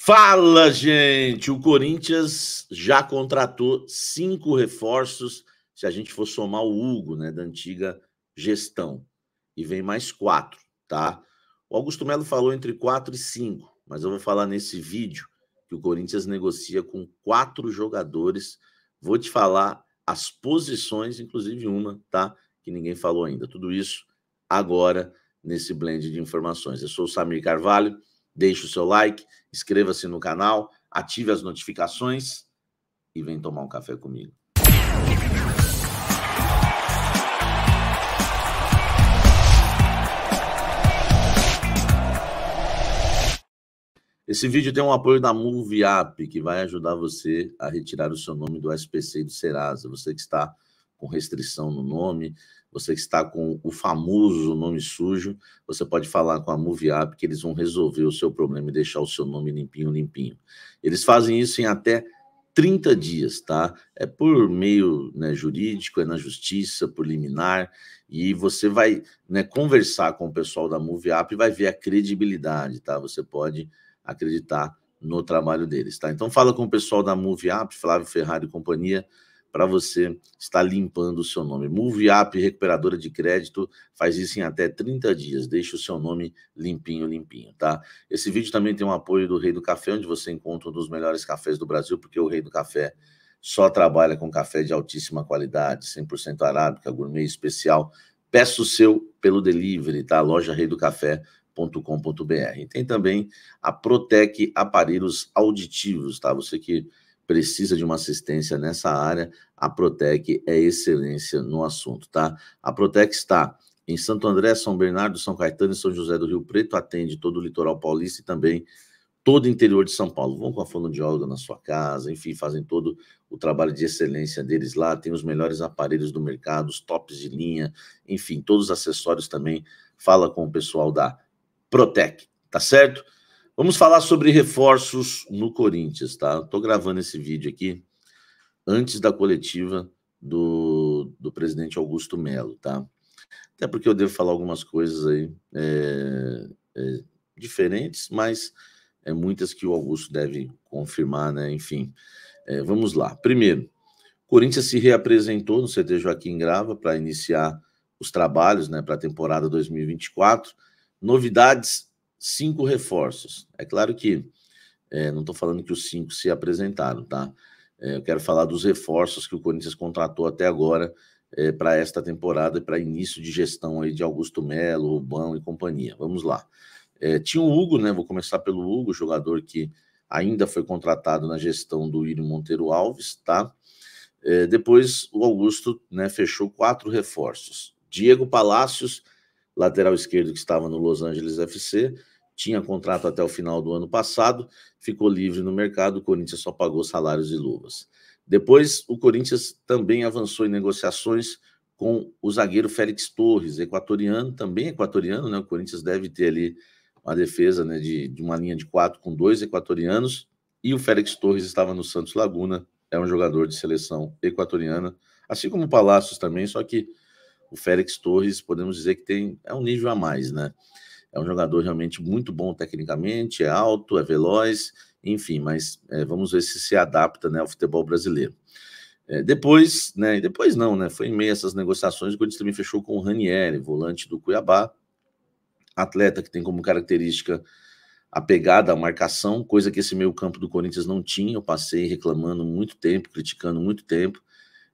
Fala, gente! O Corinthians já contratou cinco reforços, se a gente for somar o Hugo, né, da antiga gestão. E vem mais quatro, tá? O Augusto Melo falou entre quatro e cinco, mas eu vou falar nesse vídeo que o Corinthians negocia com quatro jogadores. Vou te falar as posições, inclusive uma, tá? Que ninguém falou ainda. Tudo isso agora nesse blend de informações. Eu sou o Samir Carvalho. Deixe o seu like, inscreva-se no canal, ative as notificações e vem tomar um café comigo. Esse vídeo tem um apoio da Move App, que vai ajudar você a retirar o seu nome do SPC e do Serasa. Você que está com restrição no nome, você que está com o famoso nome sujo, você pode falar com a MovieApp que eles vão resolver o seu problema e deixar o seu nome limpinho, limpinho. Eles fazem isso em até 30 dias, tá? É por meio né, jurídico, é na justiça, por liminar, e você vai né, conversar com o pessoal da MovieApp e vai ver a credibilidade, tá? Você pode acreditar no trabalho deles, tá? Então fala com o pessoal da MovieApp, Flávio Ferrari e companhia, para você estar limpando o seu nome. Move App, recuperadora de crédito, faz isso em até 30 dias. Deixa o seu nome limpinho, limpinho, tá? Esse vídeo também tem o um apoio do Rei do Café, onde você encontra um dos melhores cafés do Brasil, porque o Rei do Café só trabalha com café de altíssima qualidade, 100% arábica, gourmet especial. Peça o seu pelo delivery, tá? Loja Rei do Café. .com.br. Tem também a Protec Aparelhos Auditivos, tá? Você que precisa de uma assistência nessa área, a Protec é excelência no assunto, tá? A Protec está em Santo André, São Bernardo, São Caetano e São José do Rio Preto, atende todo o litoral paulista e também todo o interior de São Paulo. Vão com a fonoaudióloga na sua casa, enfim, fazem todo o trabalho de excelência deles lá, tem os melhores aparelhos do mercado, os tops de linha, enfim, todos os acessórios também. Fala com o pessoal da Protec, tá certo? Vamos falar sobre reforços no Corinthians, tá? Estou gravando esse vídeo aqui antes da coletiva do, do presidente Augusto Melo, tá? Até porque eu devo falar algumas coisas aí é, é, diferentes, mas é muitas que o Augusto deve confirmar, né? Enfim, é, vamos lá. Primeiro, Corinthians se reapresentou no CT Joaquim Grava para iniciar os trabalhos, né, para a temporada 2024. Novidades cinco reforços. É claro que é, não estou falando que os cinco se apresentaram, tá? É, eu quero falar dos reforços que o Corinthians contratou até agora é, para esta temporada, para início de gestão aí de Augusto Melo, Rubão e companhia. Vamos lá. É, tinha o Hugo, né? Vou começar pelo Hugo, jogador que ainda foi contratado na gestão do Írio Monteiro Alves, tá? É, depois o Augusto né, fechou quatro reforços. Diego Palácios, lateral esquerdo que estava no Los Angeles FC, tinha contrato até o final do ano passado, ficou livre no mercado, o Corinthians só pagou salários e luvas. Depois, o Corinthians também avançou em negociações com o zagueiro Félix Torres, equatoriano, também equatoriano, né? O Corinthians deve ter ali uma defesa né, de, de uma linha de quatro com dois equatorianos, e o Félix Torres estava no Santos Laguna, é um jogador de seleção equatoriana, assim como o Palácios também, só que o Félix Torres, podemos dizer que tem é um nível a mais, né? É um jogador realmente muito bom tecnicamente, é alto, é veloz, enfim, mas é, vamos ver se se adapta né, ao futebol brasileiro. É, depois, né, depois não, né, foi em meio a essas negociações que o também fechou com o Ranieri, volante do Cuiabá, atleta que tem como característica a pegada, a marcação, coisa que esse meio campo do Corinthians não tinha, eu passei reclamando muito tempo, criticando muito tempo,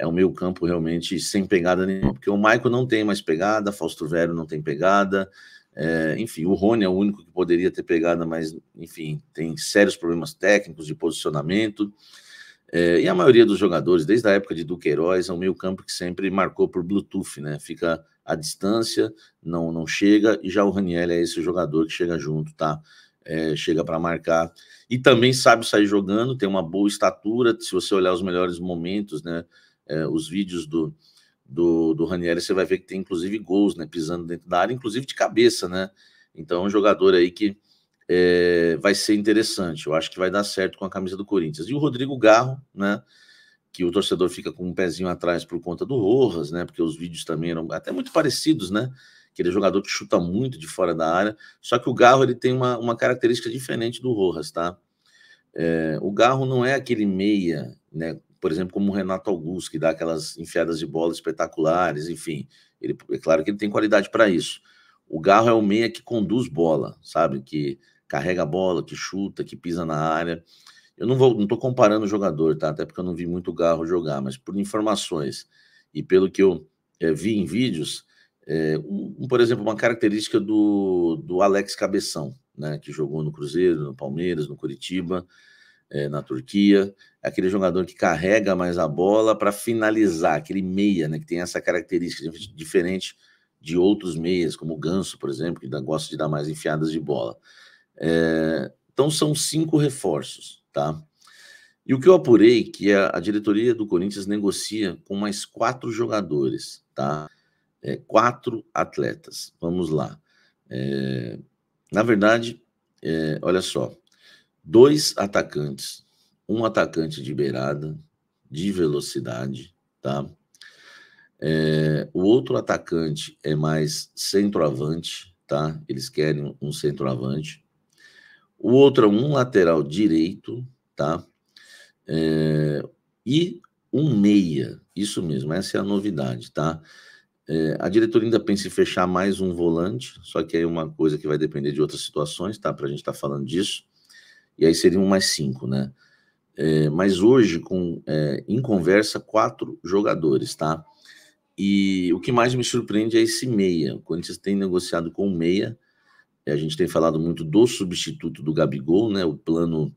é um meio campo realmente sem pegada nenhuma, porque o Maico não tem mais pegada, Fausto Velho não tem pegada, é, enfim, o Rony é o único que poderia ter pegada, mas enfim, tem sérios problemas técnicos de posicionamento. É, e a maioria dos jogadores, desde a época de Duqueiroz, é um meio campo que sempre marcou por Bluetooth, né? Fica à distância, não, não chega, e já o Raniel é esse jogador que chega junto, tá? É, chega para marcar e também sabe sair jogando, tem uma boa estatura. Se você olhar os melhores momentos, né? é, os vídeos do, do, do Ranieri, você vai ver que tem inclusive gols, né? Pisando dentro da área, inclusive de cabeça, né? Então é um jogador aí que é, vai ser interessante. Eu acho que vai dar certo com a camisa do Corinthians. E o Rodrigo Garro, né? Que o torcedor fica com um pezinho atrás por conta do Rojas, né? Porque os vídeos também eram até muito parecidos, né? Aquele é jogador que chuta muito de fora da área. Só que o Garro ele tem uma, uma característica diferente do Rojas, tá? É, o Garro não é aquele meia, né? por exemplo, como o Renato Augusto, que dá aquelas enfiadas de bola espetaculares, enfim. Ele, é claro que ele tem qualidade para isso. O Garro é o meia que conduz bola, sabe? Que carrega a bola, que chuta, que pisa na área. Eu não vou, não estou comparando o jogador, tá? Até porque eu não vi muito o Garro jogar, mas por informações e pelo que eu é, vi em vídeos, é, um, por exemplo, uma característica do, do Alex Cabeção, né? Que jogou no Cruzeiro, no Palmeiras, no Curitiba é, na Turquia, aquele jogador que carrega mais a bola para finalizar, aquele meia, né, que tem essa característica diferente de outros meias, como o Ganso, por exemplo, que gosta de dar mais enfiadas de bola. É, então são cinco reforços, tá? E o que eu apurei que a, é a diretoria do Corinthians negocia com mais quatro jogadores, tá? É, quatro atletas. Vamos lá. É, na verdade, olha só, dois atacantes. Um atacante de beirada, de velocidade, tá? É, o outro atacante é mais centroavante, tá? Eles querem um centroavante. O outro é um lateral direito, tá? É, e um meia, isso mesmo, essa é a novidade, tá? É, a diretoria ainda pensa em fechar mais um volante, só que aí é uma coisa que vai depender de outras situações, tá? Para a gente estar tá falando disso e aí seriam mais cinco, né? É, mas hoje, com, é, em conversa, quatro jogadores, tá? E o que mais me surpreende é esse meia. O Corinthians tem negociado com o meia. A gente tem falado muito do substituto do Gabigol, né? O plano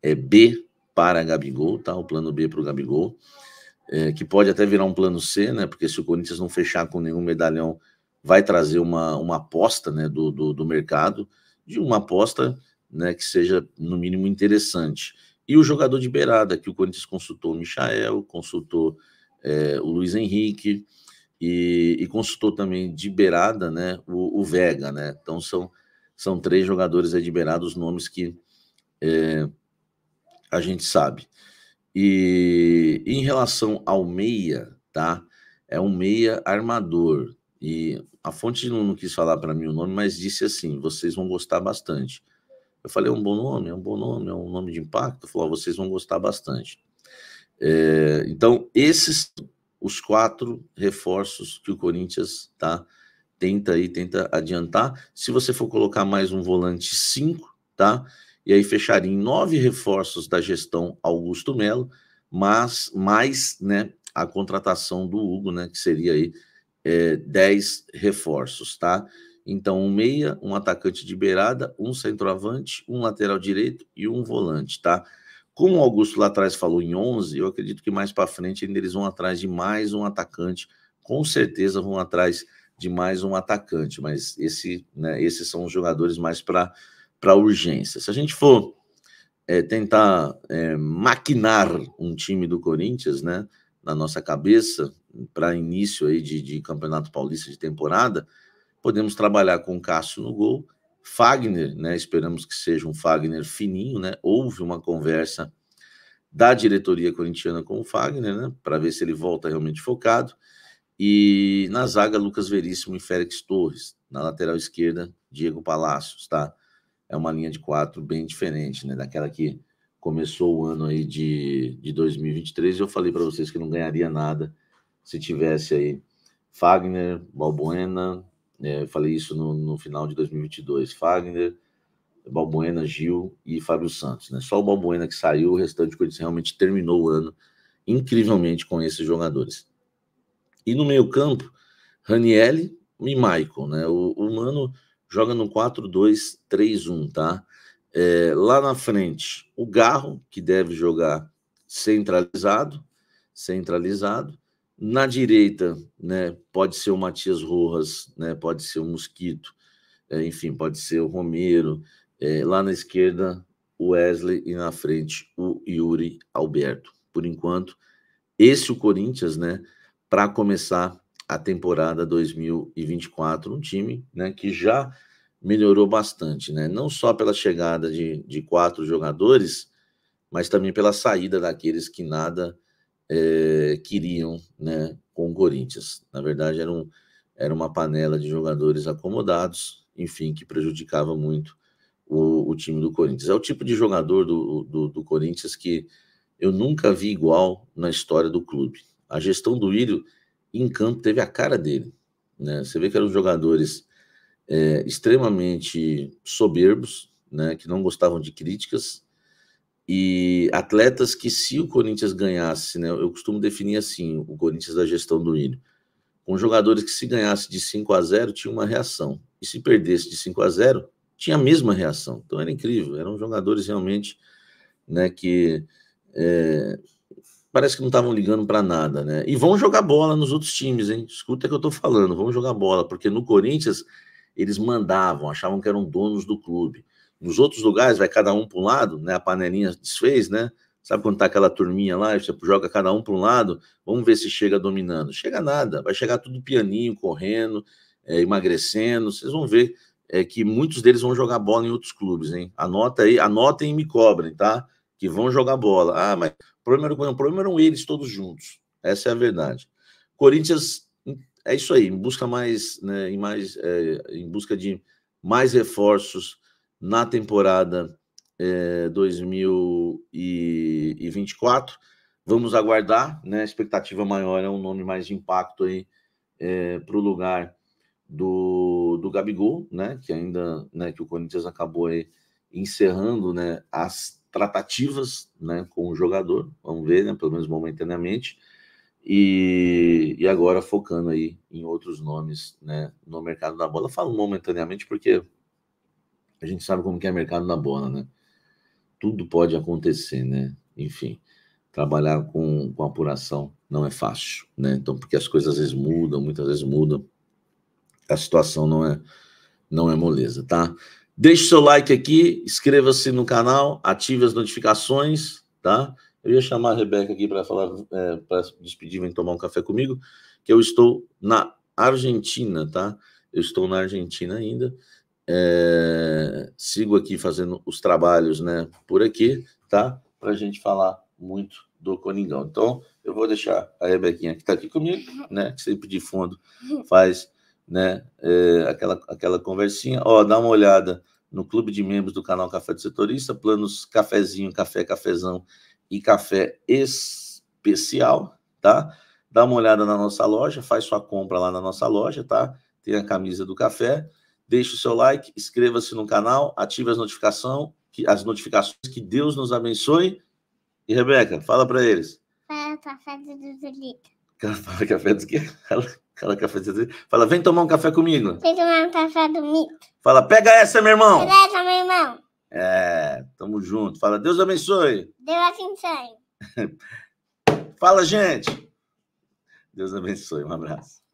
é, B para Gabigol, tá? O plano B para o Gabigol, é, que pode até virar um plano C, né? Porque se o Corinthians não fechar com nenhum medalhão, vai trazer uma, uma aposta né? do, do, do mercado, de uma aposta né, que seja, no mínimo, interessante. E o jogador de beirada, que o Corinthians consultou o Michael, consultou é, o Luiz Henrique e, e, consultou também de beirada né, o, o, Vega. Né? Então são, são três jogadores aí de beirada, os nomes que é, a gente sabe. E em relação ao meia, tá? É um meia armador. E a fonte não, não quis falar para mim o nome, mas disse assim: vocês vão gostar bastante. Eu falei, é um bom nome, é um bom nome, é um nome de impacto. Falou, vocês vão gostar bastante. É, então, esses os quatro reforços que o Corinthians tá, tenta aí, tenta adiantar. Se você for colocar mais um volante cinco, tá? E aí fecharia em nove reforços da gestão Augusto Melo, mas mais né, a contratação do Hugo, né? Que seria aí é, dez reforços, tá? Então, um meia, um atacante de beirada, um centroavante, um lateral direito e um volante, tá? Como o Augusto lá atrás falou em 11, eu acredito que mais para frente ainda eles vão atrás de mais um atacante, com certeza vão atrás de mais um atacante, mas esse, né, esses são os jogadores mais para urgência. Se a gente for é, tentar é, maquinar um time do Corinthians, né, na nossa cabeça, para início aí de, de Campeonato Paulista de temporada, Podemos trabalhar com Cássio no gol. Fagner, né? Esperamos que seja um Fagner fininho, né? Houve uma conversa da diretoria corintiana com o Fagner, né? Para ver se ele volta realmente focado. E na zaga, Lucas Veríssimo e Félix Torres. Na lateral esquerda, Diego Palacios, tá? É uma linha de quatro bem diferente, né? Daquela que começou o ano aí de, de 2023. Eu falei para vocês que não ganharia nada se tivesse aí Fagner, Balbuena, é, eu falei isso no, no, final de 2022. Fagner, Balbuena, Gil e Fábio Santos. Né? Só o Balbuena que saiu, o restante do Corinthians realmente terminou o ano incrivelmente com esses jogadores. E no meio campo, Ranielli e Michael. Né? O, o Mano joga no 4-2-3-1, tá? É, lá na frente, o Garro, que deve jogar centralizado, centralizado. Na direita, né, pode ser o Matias Rojas, né, pode ser o Mosquito, é, enfim, pode ser o Romero. É, lá na esquerda, o Wesley e na frente o Yuri Alberto. Por enquanto, esse o Corinthians, né, para começar a temporada 2024, um time, né, que já melhorou bastante, né? Não só pela chegada de, de quatro jogadores, mas também pela saída daqueles que nada é, queriam né, com o Corinthians. Na verdade, era, um, era uma panela de jogadores acomodados, enfim, que prejudicava muito o, o time do Corinthians. É o tipo de jogador do, do, do, Corinthians que eu nunca vi igual na história do clube. A gestão do Írio em campo teve a cara dele. Né? Você vê que eram jogadores é, extremamente soberbos, né, que não gostavam de críticas, e atletas que se o Corinthians ganhasse, né, eu costumo definir assim, o Corinthians da gestão do Ilho, com jogadores que se ganhasse de 5 a 0 tinha uma reação, e se perdesse de 5 a 0 tinha a mesma reação, então era incrível, eram jogadores realmente, né, que é, parece que não estavam ligando para nada, né, e vão jogar bola nos outros times, hein, escuta o que eu tô falando, vão jogar bola, porque no Corinthians eles mandavam, achavam que eram donos do clube, nos outros lugares vai cada um para um lado, né? A panelinha desfez, né? Sabe quando tá aquela turminha lá, você joga cada um para um lado, vamos ver se chega dominando. Chega nada, vai chegar tudo pianinho, correndo, é, emagrecendo. Vocês vão ver é, que muitos deles vão jogar bola em outros clubes, hein? Anota aí, anotem e me cobrem, tá? Que vão jogar bola. Ah, mas o problema, era, o problema eram eles todos juntos. Essa é a verdade. Corinthians é isso aí, em busca mais, né, em mais, é, em busca de mais reforços na temporada é, eh, 2024. Vamos aguardar, né? A expectativa maior é um nome mais de impacto aí é, eh, para o lugar do, do Gabigol, né? Que ainda, né? Que o Corinthians acabou aí encerrando, né? As tratativas, né? Com o jogador, vamos ver, né? Pelo menos momentaneamente. E, e agora focando aí em outros nomes, né? No mercado da bola. Eu falo momentaneamente porque a gente sabe como que é mercado na bola, né? Tudo pode acontecer, né? Enfim, trabalhar com, com apuração não é fácil, né? Então, porque as coisas às vezes mudam, muitas vezes mudam. A situação não é não é moleza, tá? Deixe seu like aqui, inscreva-se no canal, ative as notificações, tá? Eu ia chamar a Rebeca aqui para falar, é, para despedir, vem tomar um café comigo, que eu estou na Argentina, tá? Eu estou na Argentina ainda. É, sigo aqui fazendo os trabalhos, né, por aqui, tá? Para a gente falar muito do Coningão. Então, eu vou deixar a Rebequinha que está aqui comigo, né, que sempre de fundo faz, né, é, aquela, aquela conversinha. Ó, dá uma olhada no clube de membros do canal Café do Setorista, planos cafezinho, café, cafezão e café especial, tá? Dá uma olhada na nossa loja, faz sua compra lá na nossa loja, tá? Tem a camisa do café, Deixe o seu like, inscreva-se no canal, ative as notificações, que, as notificações, que Deus nos abençoe. E, Rebeca, fala para eles. Fala café do Zulito. Fala café do quê? Fala café do Fala, vem tomar um café comigo. Vem tomar um café do mito. Fala, pega essa, meu irmão. Pega essa, meu irmão. É, tamo junto. Fala, Deus abençoe. Deus abençoe. Fala, gente. Deus abençoe. Um abraço.